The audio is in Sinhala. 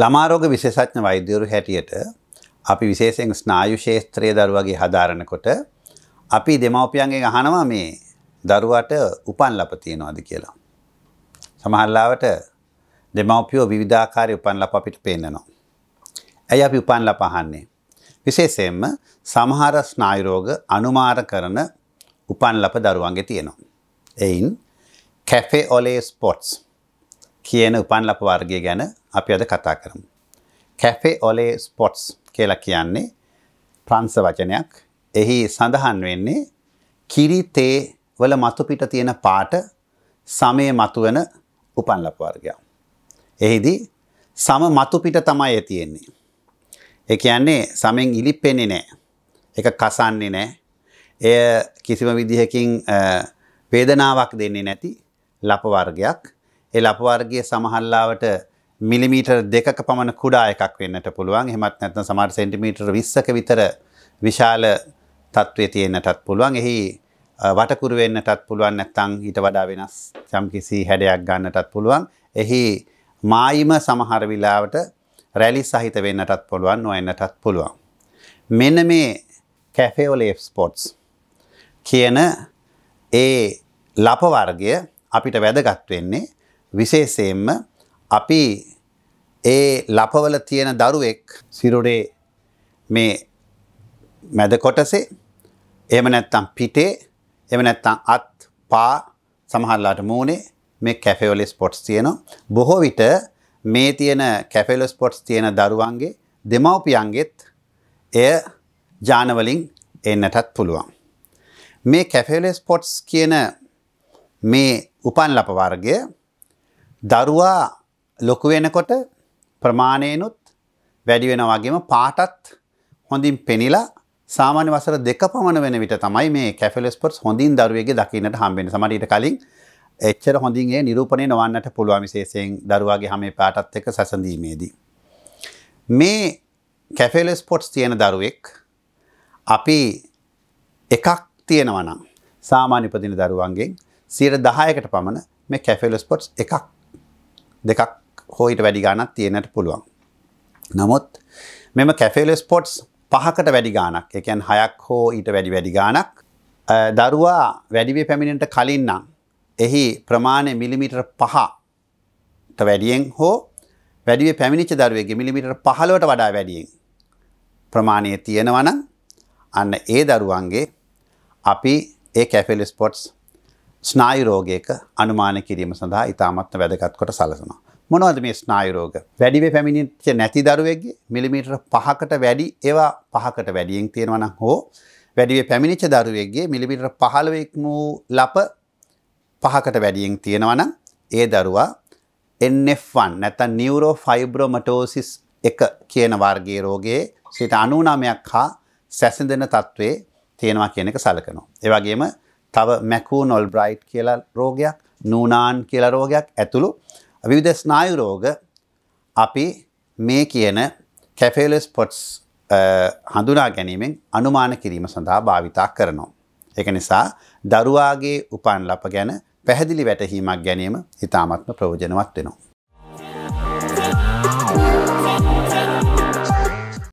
ළමාරෝග විශේෂඥ වෛද්‍යවරු හැටියට අපි විශේෂයෙන් ස්නායු ශේත්‍රයේ දරුවගේ හදාරනකොට අපි දෙමව්පියන්ගෙන් අහනවා මේ දරුවාට උපන් ලප තියෙනවද කියලා. සමහරලාවට දෙමව්පියෝ විවිධාකාරයේ උපන් ලප අපිට පෙන්නනවා. ඇයි අපි උපන් ලප අහන්නේ? විශේෂයෙන්ම සමහර ස්නායු රෝග අනුමාන කරන උපන් ලප දරුවන්ගේ තියෙනවා. එයින් කැෆේ ඔලේ ස්පොට්ස් කියන උපන් ලප වර්ගය ගැන අපි අද කතා කරමු. කැෆේ ඔලේ ස්පොට්ස් කියලා කියන්නේ ප්‍රංස වචනයක් එහි සඳහන් වෙන්නේ කිරි තේ වල මතුපිට තියෙන පාට සමය මතුවන උපන්ලප වර්ගයක්. එහිදී සම මතුපිට තමයි තියෙන්නේ. ඒ කියන්නේ සමෙන් ඉලිප්පෙන්නේ නැහැ. ඒක කසන්නේ නැහැ. එය කිසිම විදිහකින් වේදනාවක් දෙන්නේ නැති ලප වර්ගයක්. ඒ ලප වර්ගයේ සමහල්ලාවට මිලිමීටර් දෙකක පමණ කුඩා එකක් වෙන්නට පුළුවන් හෙමත් නැත්න සමාර් සෙන්ටිමීටර් විස්සක විතර විශාල තත්ත්වය තියෙන්න්නටත් පුළුවන් එහි වටකුරු වෙන්නටත් පුළුවන් නැත්තං හිට වඩා වෙනස් චම්කිසි හැඩයක් ගන්නටත් පුළුවන් එහි මායිම සමහර විලාවට රැලි සහිත වෙන්නටත් පුළුවන් නොවෙන්නටත් පුළුවන්. මෙන මේ කැෆේෝලේෆ් ස්පොට්ස් කියන ඒ ලපවර්ගය අපිට වැදගත් වෙන්නේ විශේෂයෙන්ම අපි ඒ ලපවල තියෙන දරුවෙක් සිරුරේ මේ මැද කොටසේ එම නැත්තම් පිටේ එම නැත්තම් අත් පා සමහල්ලාට මූනේ මේ කැෆෙවල ස්පොට්ස් තියෙනවා බොහෝ විට මේ තියෙන කැෆෙල ස්පොට්ස් තියෙන දරුවන්ගේ දෙමව්පියන්ගෙත් එය ජානවලින් එන්නටත් පුළුවන්. මේ කැෆෙල ස්පොට්ස් කියන මේ උපන් ලපවර්ගය දරුවා ලොකු වෙනකොට ප්‍රමාණයනුත් වැඩි වෙන වගේම පාටත් හොඳින් පෙනිලා සාමාන්‍ය වසර දෙක පමණ වෙන විට තමයි මේ කැෆෙලස්පර්ස් හොඳින් දරුවගේ දකින්නට හම්බෙන සමට කලින් එච්චර හොඳින්ගේ නිරූපණය නොවන්නට පුළුවන් විශේෂයෙන් දරුවාගේ හමේ පාටත් එක සැසඳීමේදී. මේ කැෆෙලස්පොට්ස් තියෙන දරුවෙක් අපි එකක් තියෙනවනම් සාමාන්‍ය උපදින දරුවන්ගෙන් සියයට දහයකට පමණ මේ කැෆෙලස්පොට්ස් එකක් දෙකක් හෝයිට වැඩි ගානක් තියෙනට පුළුවන්. නමුත් මෙම කැෆේල ස්පොට්ස් පහකට වැඩි ගානක් එකන් හයක් හෝ ඊට වැඩි වැඩි ගානක් දරුවා වැඩිවේ පැමිණෙන්ට කලින්නම් එහි ප්‍රමාණය මිලිමිටර් පහට වැඩියෙන් හෝ වැඩිව පැමිණිච දරුවගේ මිලිමිටර් පහලවට වඩා වැඩියෙන් ප්‍රමාණය තියෙනවන අන්න ඒ දරුවන්ගේ අපි ඒ කැෆෙල් ස්පොට්ස් ස්නායු රෝගයක අනුමාන කිරීම සඳහා ඉතාමත්ම වැදගත් කොට සලසනවා. මොනවද මේ ස්නායරෝග වැඩිවේ පැමිණිච්ච නැති දරුවෙක්ගේ මිලිමීටර් පහකට වැඩි ඒවා පහකට වැඩියෙන් තියෙනවනම් හෝ වැඩිවේ පැමිණිච්ච දරුවෙක්ගේ මිලිමීටර් පහළවෙක්ම වූ ලප පහකට වැඩියෙන් තියෙනවනම් ඒ දරුවා NF1 නැත්නම් නියුරෝ ෆයිබ්‍රොමටෝසිස් එක කියන වර්ගයේ රෝගයේ සිට 99ක් හා සැසඳෙන තත්ත්වයේ තියෙනවා කියන එක සලකනවා. ඒ වගේම තව මැකූ නොල්බ්‍රයිට් කියලා රෝගයක්, නූනාන් කියලා රෝගයක් ඇතුළු විවිධ ස්නායු රෝග අපි මේ කියන කැෆේලස් පොට්ස් හඳුනා ගැනීමෙන් අනුමාන කිරීම සඳහා භාවිතා කරනවා. එක නිසා දරුවාගේ උපන් ලප ගැන පැහැදිලි වැටහීමක් ගැනීම ඉතාමත්ම ප්‍රෝජනවත් වෙනවා.